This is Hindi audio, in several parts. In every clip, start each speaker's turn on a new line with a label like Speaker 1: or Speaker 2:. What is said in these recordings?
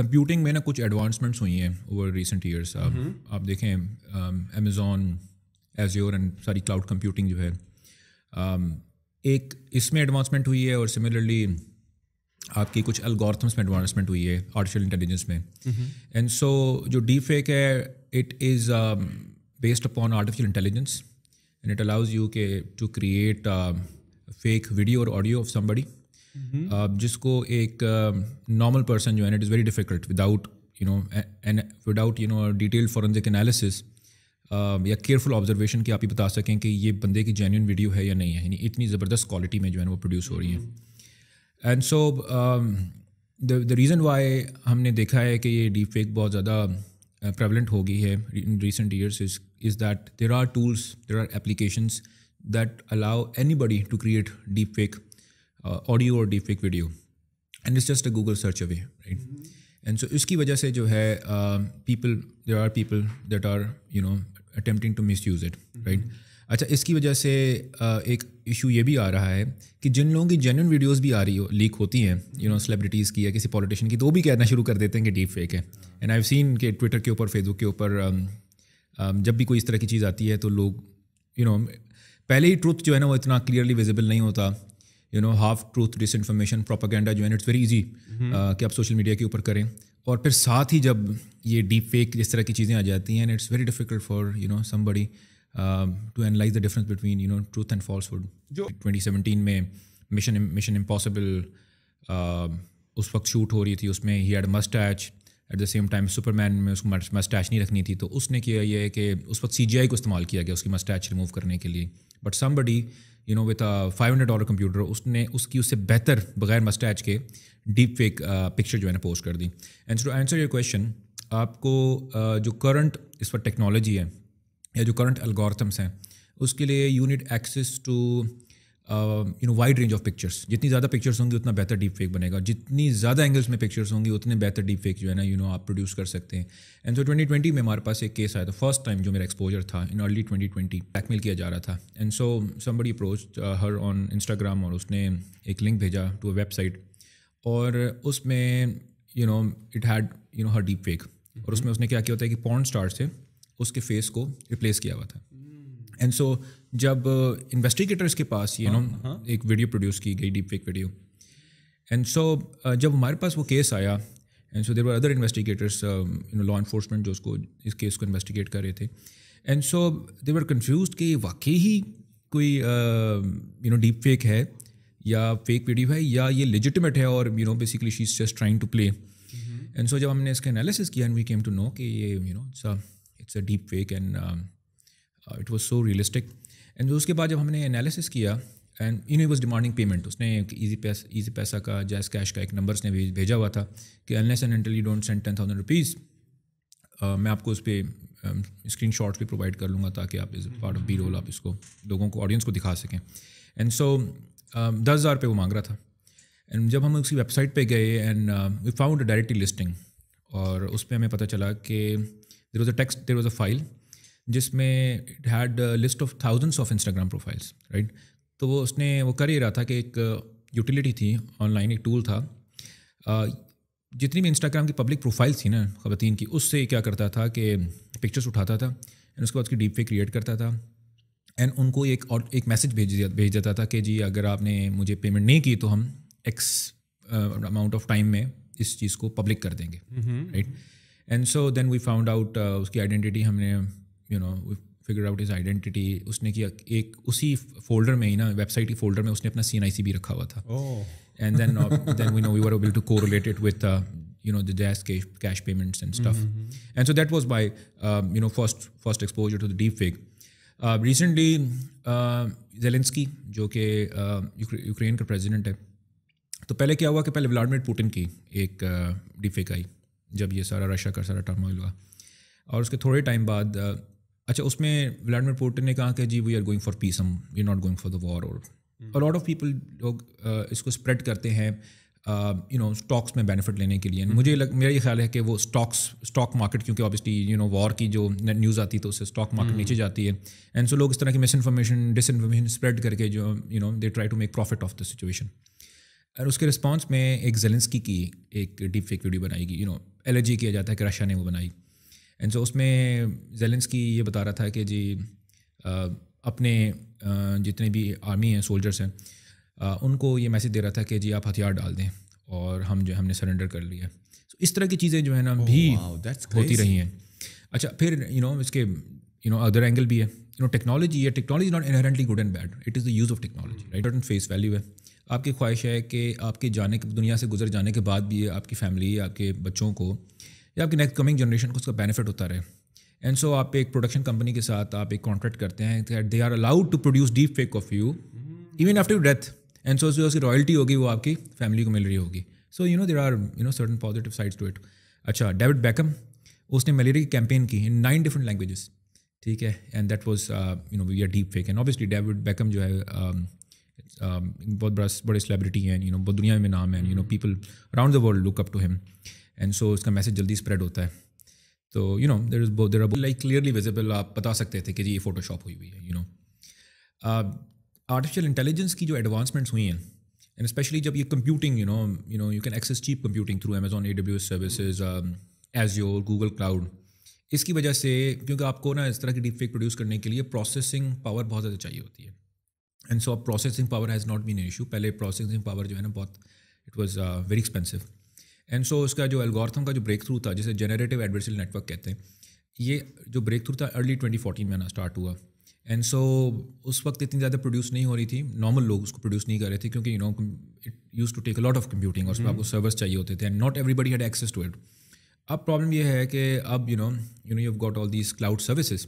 Speaker 1: कंप्यूटिंग में ना कुछ एडवांसमेंट्स हुई हैं ओवर रिसेंट ईयर्स आप देखें अमेज़ोन एजियोर एंड सारी क्लाउड कंप्यूटिंग जो है um, एक इसमें एडवांसमेंट हुई है और सिमिलरली आपकी कुछ अलगोरथम्स में एडवांसमेंट हुई है आर्टिफिशियल इंटेलिजेंस में एंड हम्म। सो so, जो डी फेक है it is based upon artificial intelligence and it allows you के टू क्रिएट फेक वीडियो और audio of somebody Mm-hmm. Uh, जिसको एक नॉर्मल uh, पर्सन जो है it is very difficult without you know and without you know detail forensic analysis या केयरफुल ऑब्जर्वेशन की आप ही बता सकें कि ये बंदे की जेन्यून वीडियो है या नहीं है यानी इतनी ज़बरदस्त क्वालिटी में जो है वो प्रोड्यूस हो रही है and so the reason why हमने देखा है कि ये डीप फेक बहुत ज़्यादा प्रेवलेंट uh, हो गई है in recent years is is that there are tools there are applications that allow anybody to create deep fake audio और deep fake video and it's just a Google search away right and so इसकी वजह से जो है people there are people that are you know attempting to misuse it right अच्छा इसकी वजह से uh, एक इशू ये भी आ रहा है कि जिन लोगों की जेनुन वीडियोज़ भी आ रही हो लीक होती हैं यू नो सेलिब्रिटीज़ की या किसी पॉलिटिशियन की तो भी कहना शुरू कर देते हैं कि डीप फेक है एंड आई सीन के ट्विटर के ऊपर फेसबुक के ऊपर um, um, जब भी कोई इस तरह की चीज़ आती है तो लोग यू you नो know, पहले ही ट्रुथ जो है ना वो इतना क्लियरली विजिबल नहीं होता you know half truth disinformation propaganda जो है इट्स वेरी इजी कि आप सोशल मीडिया के ऊपर करें और फिर साथ ही जब ये डीप फेक इस तरह की चीज़ें आ जाती हैं and it's very difficult for you know somebody to analyse the difference between you know truth and falsehood जो सेवनटीन में मिशन मिशन इम्पॉसिबल उस वक्त शूट हो रही थी उसमें ही had moustache at the same time Superman में उसको मस्टैच नहीं रखनी थी तो उसने किया ये कि उस वक्त सी को इस्तेमाल किया गया उसकी मस्टैच रिमूव करने के लिए but somebody you know with five hundred dollar computer उसने उसकी उससे बेहतर बगैर मस्टैच के डीप फेक पिक्चर जो है ना पोस्ट कर दी and to answer your question आपको uh, जो करंट इस पर टेक्नोलॉजी है या जो करंट अलगोरथम्स हैं उसके लिए you'd need access to you know wide range of pictures जितनी ज़्यादा पिक्चर्स होंगी उतना बेहतर डीप फेक बनेगा जितनी ज़्यादा एंगल्स में पिक्चर्स होंगी उतने बेहतर डीप फेक जो है ना यू नो आप प्रोड्यूस कर सकते हैं एंड सो ट्वेंटी ट्वेंटी में हमारे पास एक केस आया था फर्स्ट टाइम जो मेरा एक्सपोजर था in early twenty twenty blackmail किया जा रहा था and so somebody approach her on Instagram और उसने एक लिंक भेजा टू अ वेबसाइट और उसमें you know it had you know her deep fake और हम्म। उसमें उसने क्या किया होता है कि पॉन्ड स्टार से उसके फेस को रिप्लेस किया हुआ था एंड सो जब इन्वेस्टिगेटर्स uh, के पास यू नो हाँ, हाँ। एक वीडियो प्रोड्यूस की गई deep fake video and so जब हमारे पास वो केस आया and so there were other investigators you know law enforcement जो उसको इस केस को इन्वेस्टिगेट कर रहे थे and so they were confuse कि वाकई ही कोई यू नो डीप फेक है या फेक वीडियो है या ये लेजिटमेट है और you know basically she is just trying to play and so जब हमने इसका एनालिसिस किया and we came to know कि ये you know it's a deep fake and it was so realistic and उसके बाद जब हमने एनालिसिस किया and you was demanding payment उसने एक ईजी पैसा ईजी पैसा का जैस कैश का एक नंबर उसने भेजा हुआ था कि unless and until you don't send ten thousand rupees मैं आपको उस पर स्क्रीन शॉट्स भी प्रोवाइड कर लूँगा ताकि आप इस पार्ट ऑफ बी रोल आप इसको लोगों को ऑडियंस को दिखा सकें एंड सो um, दस हज़ार रुपये वो मांग रहा था एंड जब हम उसकी वेबसाइट पर गए and we found directly listing और उस पर हमें पता चला कि there was a text there was a file जिसमें it had list of thousands of Instagram profiles right तो वो उसने वो कर ही रहा था कि एक यूटिलिटी uh, थी ऑनलाइन एक टूल था uh, जितनी भी इंस्टाग्राम की पब्लिक प्रोफाइल्स थी ना खातन की उससे क्या करता था कि पिक्चर्स उठाता था एंड उसके बाद उसकी डीप पे क्रिएट करता था एंड उनको एक और एक मैसेज भेज भेज देता था कि जी अगर आपने मुझे पेमेंट नहीं की तो हम एक्स अमाउंट ऑफ टाइम में इस चीज़ को पब्लिक कर देंगे right and so then we found out उसकी आइडेंटिटी हमने you know figure out his identity उसने किया एक उसी फोल्डर में ही ना वेबसाइट की फोल्डर में उसने अपना सी एन आई सी भी रखा हुआ था and then then we know we were able to correlate it with you know the jazz cash cash and stuff and so that was by you know first first exposure to the deep fake recently Zelensky जो कि यूक्रेन uh, का प्रेजिडेंट है तो पहले क्या हुआ कि पहले व्लाडिमिर पुटिन की एक डीफेक uh, आई जब ये सारा रशिया का सारा टर्मोइल हुआ और उसके थोड़े टाइम बाद uh, अच्छा उसमें व्लाडिमिर पुटिन ने कहा कि जी we are going for peace हम we not going for the war और लॉट ऑफ पीपल लोग इसको स्प्रेड करते हैं यू नो स्टॉक्स में बेनिफिट लेने के लिए hmm. मुझे लग मेरा ये ख्याल है कि वो स्टॉक्स स्टॉक मार्केट क्योंकि ऑब्वियसली यू नो वॉर की जो न्यूज़ आती है तो उससे स्टॉक मार्केट hmm. नीचे जाती है एंड सो लोग इस तरह की misinformation disinformation spread करके जो you know they try to make profit of the situation और उसके रिस्पॉन्स में एक जेलेंसकी की एक डीप फेक वीडियो बनाएगी यू नो एलर्जी किया जाता है कि रशिया ने वो बनाई एंड सो उसमें जेलेंस की ये बता रहा था कि जी अपने जितने भी आर्मी हैं सोल्जर्स हैं उनको ये मैसेज दे रहा था कि जी आप हथियार डाल दें और हम जो हमने सरेंडर कर लिया so, इस तरह की चीज़ें जो है ना oh, भी wow, होती रही हैं अच्छा फिर यू you नो know, इसके यू नो अदर एंगल भी है यू नो टेक्नोलॉजी है technology not inherently good and bad it is the use of technology right and face value है आपकी ख्वाहिश है कि आपके जाने के दुनिया से गुजर जाने के बाद भी आपकी फैमिली आपके बच्चों को या आपकी नेक्स्ट कमिंग जनरेशन को उसका बेनिफिट होता रहे एंड सो so, आप एक प्रोडक्शन कंपनी के साथ आप एक कॉन्ट्रैक्ट करते हैं they are allowed to produce deep fake of you even after death and so जो उसकी रॉयल्टी होगी वो आपकी फैमिली को मिल रही होगी so you know there are you know certain positive sides to it अच्छा डेविड बैकम उसने मलेरिया की कैंपेन की इन नाइन डिफरेंट लैंग्वेजेस ठीक है and that was you know we are deep fake and obviously David Beckham जो है um, um, बहुत बड़ा बड़े सेलिब्रिटी हैं यू नो बहुत दुनिया में नाम है you know people around the world look up to him and so इसका मैसेज जल्दी स्प्रेड होता है तो you know there is there are like clearly visible आप बता सकते थे कि जी ये फोटोशॉप हुई हुई है यू नो आर्टिफिशियल इंटेलिजेंस की जो एडवांसमेंट्स हुई हैं एंड स्पेशली जब ये computing you know you know you can access cheap computing through Amazon A W S Azure Google cloud इसकी वजह से क्योंकि आपको ना इस तरह की डीप फेक प्रोड्यूस करने के लिए प्रोसेसिंग पावर बहुत ज़्यादा चाहिए होती है एंड सो अब processing power has not been issue पहले प्रोसेसिंग पावर जो है ना बहुत it was very expensive and so so, उसका जो एल्गोरिथम का जो ब्रेक थ्रू था जिसे जनरेटिव एडवर्सल नेटवर्क कहते हैं ये जो ब्रेक थ्रू था अर्ली 2014 में आना स्टार्ट हुआ एंड सो so, उस वक्त इतनी ज़्यादा प्रोड्यूस नहीं हो रही थी नॉर्मल लोग उसको प्रोड्यूस नहीं कर रहे थे क्योंकि you know it use to take a lot of computing और उसमें आपको सर्वर्स हम्म। चाहिए होते थे and not everybody had access to it अब प्रॉब्लम यह है कि अब you know you know you got all these cloud services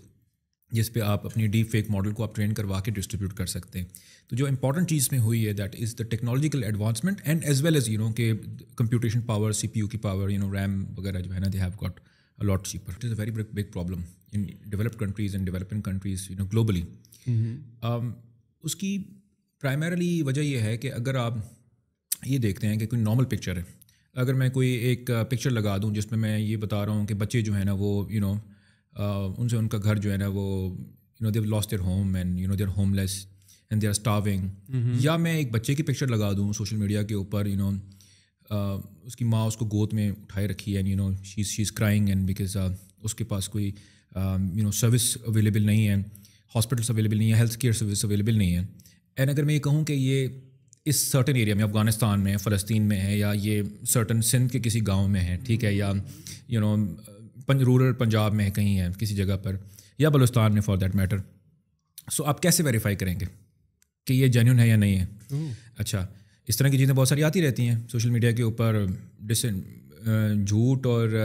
Speaker 1: जिस पे आप अपनी डीप फेक मॉडल को आप ट्रेन करवा के डिस्ट्रीब्यूट कर सकते हैं तो जो इंपॉर्टेंट चीज़ में हुई है that is the technological advancement and as well as you know के कंप्यूटेशन पावर सी की पावर यू नो रैम वगैरह जो है ना they have got a lot cheaper it is a very big problem in developed countries and developing countries you know globally उसकी प्राइमरली वजह यह है कि अगर आप ये देखते हैं कि कोई नॉर्मल पिक्चर है अगर मैं कोई एक पिक्चर लगा दूं जिसमें मैं ये बता रहा हूँ कि बच्चे जो है ना वो you you know know, Uh, उनसे उनका घर जो है ना वो you know they've lost their home and you know they're homeless and they're starving या मैं एक बच्चे की पिक्चर लगा दूँ सोशल मीडिया के ऊपर यू नो uh, उसकी माँ उसको गोद में उठाए रखी and you know she she is crying and because उसके पास कोई यू नो सर्विस अवेलेबल नहीं है हॉस्पिटल्स अवेलेबल नहीं है हेल्थ केयर सर्विस अवेलेबल नहीं है एंड अगर मैं ये कहूँ कि ये इस सर्टन एरिया में अफ़गानिस्तान में फ़लस्तीन में है या ये सर्टन सिंध के किसी गांव में है ठीक है या यू you नो know, पंज रूरल पंजाब में है कहीं है किसी जगह पर या बलुस्तान में फॉर देट मैटर सो आप कैसे वेरीफाई करेंगे कि ये जेन्यून है या नहीं है hmm. अच्छा इस तरह की चीज़ें बहुत सारी आती रहती हैं सोशल मीडिया के ऊपर डिस झूठ और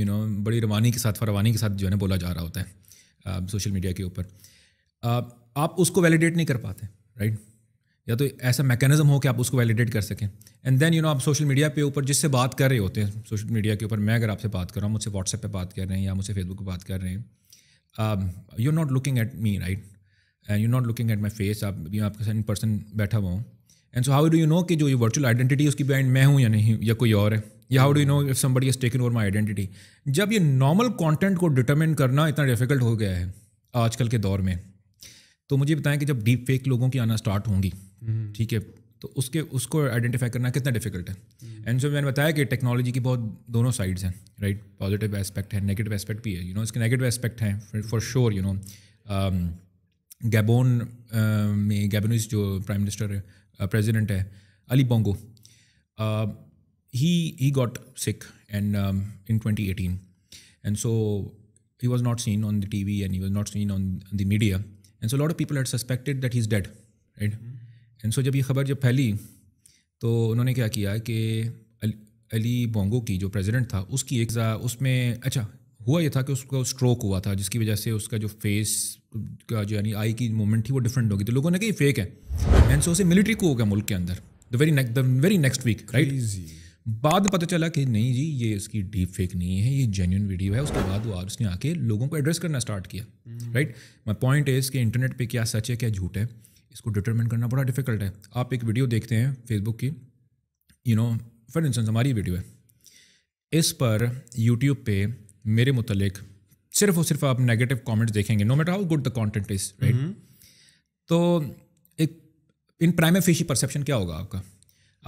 Speaker 1: यू नो बड़ी रवानी के साथ फरवानी के साथ जो है ना बोला जा रहा होता है सोशल मीडिया के ऊपर आप उसको वैलिडेट नहीं कर पाते राइट या तो ऐसा मैकेनिज्म हो कि आप उसको वैलिडेट कर सकें एंड देन यू नो आप सोशल मीडिया पे ऊपर जिससे बात कर रहे होते हैं सोशल मीडिया के ऊपर मैं अगर आपसे बात कर रहा हूँ मुझसे व्हाट्सएप पे बात कर रहे हैं या मुझसे फेसबुक पे बात कर रहे हैं you are not looking at me right and you not looking at my face आप यू आपके साथ इन पर्सन बैठा हुआ हूँ and so how do you know कि जो ये वर्चुअल आइडेंटिटी उसकी बैंड मैं हूँ या नहीं या कोई और है या how do you know if somebody is taken over my identity जब ये नॉर्मल कॉन्टेंट को डिटर्मिन करना इतना डिफिकल्ट हो गया है आजकल के दौर में तो मुझे बताएं कि जब डीप फेक लोगों की आना स्टार्ट होंगी ठीक है तो उसके उसको आइडेंटिफाई करना कितना डिफिकल्ट है एंड हम्म। सो मैंने बताया कि टेक्नोलॉजी की बहुत दोनों साइड्स हैं राइट पॉजिटिव एस्पेक्ट है नेगेटिव एस्पेक्ट भी है यू नो इसके नेगेटिव एस्पेक्ट हैं for sure you know Gabon में गैबोनिस जो प्राइम मिनिस्टर uh, है प्रेजिडेंट है Ali Bongo he he got sick and in twenty eighteen and so he was not seen on the T V and he was not seen on the media and so lot of people had suspected that he is dead right and so जब ये खबर जब फैली तो उन्होंने क्या किया कि अली बोंगो की जो प्रेसिडेंट था उसकी एक उसमें अच्छा हुआ ये था कि उसको स्ट्रोक हुआ था जिसकी वजह से उसका जो फेस का जो यानी आई की मूवमेंट थी वो डिफरेंट होगी तो लोगों ने कहा फेक है एंड सो उसे मिलिट्री को होगा मुल्क के अंदर the very the very next week right बाद पता चला कि नहीं जी ये इसकी डीप फेक नहीं है ये जेन्यून वीडियो है उसके बाद वो उसने आके लोगों को एड्रेस करना स्टार्ट किया राइट माई पॉइंट इज़ कि इंटरनेट पे क्या सच है क्या झूठ है इसको डिटरमिन करना बड़ा डिफिकल्ट है आप एक वीडियो देखते हैं फेसबुक की यू नो फॉर इंस्टेंस हमारी वीडियो है इस पर यूट्यूब पे मेरे मुतलिक सिर्फ और सिर्फ आप नेगेटिव कमेंट्स देखेंगे no matter how good the content is right तो एक इन प्राइम फिशी परसेप्शन क्या होगा आपका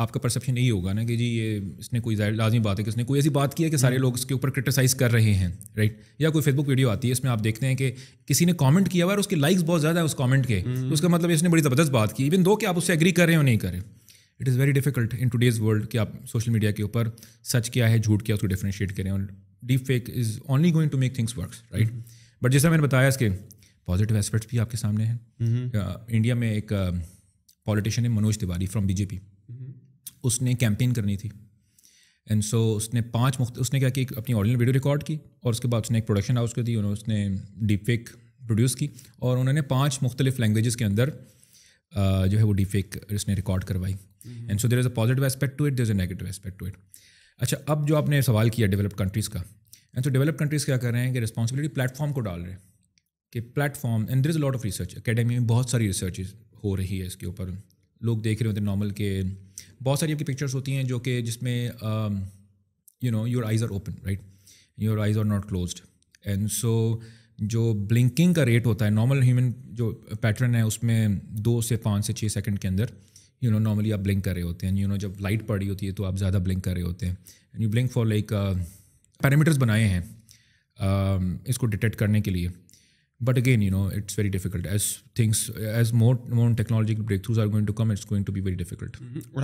Speaker 1: आपका परसेप्शन यही होगा ना कि जी ये इसने कोई लाजमी बात है कि उसने कोई ऐसी बात की है कि सारे लोग इसके ऊपर क्रिटिसाइज़ कर रहे हैं राइट या कोई फेसबुक वीडियो आती है इसमें आप देखते हैं कि किसी ने कमेंट किया हुआ और उसके लाइक्स बहुत ज़्यादा है उस कमेंट के तो उसका मतलब इसने बड़ी ज़बरदस्त बात की इवन दो कि आप उससे एग्री कर रहे हो नहीं करें it is very difficult in today's world कि आप सोशल मीडिया के ऊपर सच क्या है झूठ क्या उसको डिफ्रेंशिएट करें और deep fake is only going to make things work right but जैसा मैंने बताया इसके पॉजिटिव एस्पेक्ट्स भी आपके सामने हैं इंडिया हम्म। में एक पॉलिटिशियन uh, है मनोज तिवारी फ्रॉम बीजेपी उसने कैंपेन करनी थी एंड सो so, उसने पाँच मुख्त उसने क्या कि अपनी ऑडियन वीडियो रिकॉर्ड की और उसके बाद उसने एक प्रोडक्शन हाउस को दी उन्होंने उसने डीप फेक प्रोड्यूस की और उन्होंने पाँच मुख्तलिफ लैंग्वेज़ के अंदर जो है वो डीप फेक उसने रिकॉर्ड करवाई and so there is a positive aspect to it there is a negative aspect to it अच्छा अब जो आपने सवाल किया डेवलप्ड कंट्रीज़ का एंड सो डेवलप कंट्रीज़ क्या कर रहे हैं कि रिस्पॉन्सिबिलिटी प्लेटफॉर्म को डाल रहे हैं कि platform and there is a lot of research academy में बहुत सारी रिसर्च हो रही है इसके ऊपर लोग देख रहे होते नॉर्मल के बहुत सारी आपकी पिक्चर्स होती हैं जो कि जिसमें you know your eyes are open right your eyes are not close and so जो ब्लिंकिंग का रेट होता है नॉर्मल ह्यूमन जो पैटर्न है उसमें दो से पाँच से छः सेकंड के अंदर यू नो नॉर्मली आप ब्लिंक कर रहे होते हैं यू नो जब लाइट पड़ रही होती है तो आप ज़्यादा ब्लिंक कर रहे होते हैं and you blink for like parameters बनाए हैं um, इसको डिटेक्ट करने के लिए but again you know it's very difficult as things as more more technological breakthroughs are going to come it's going to be very difficult mm -hmm.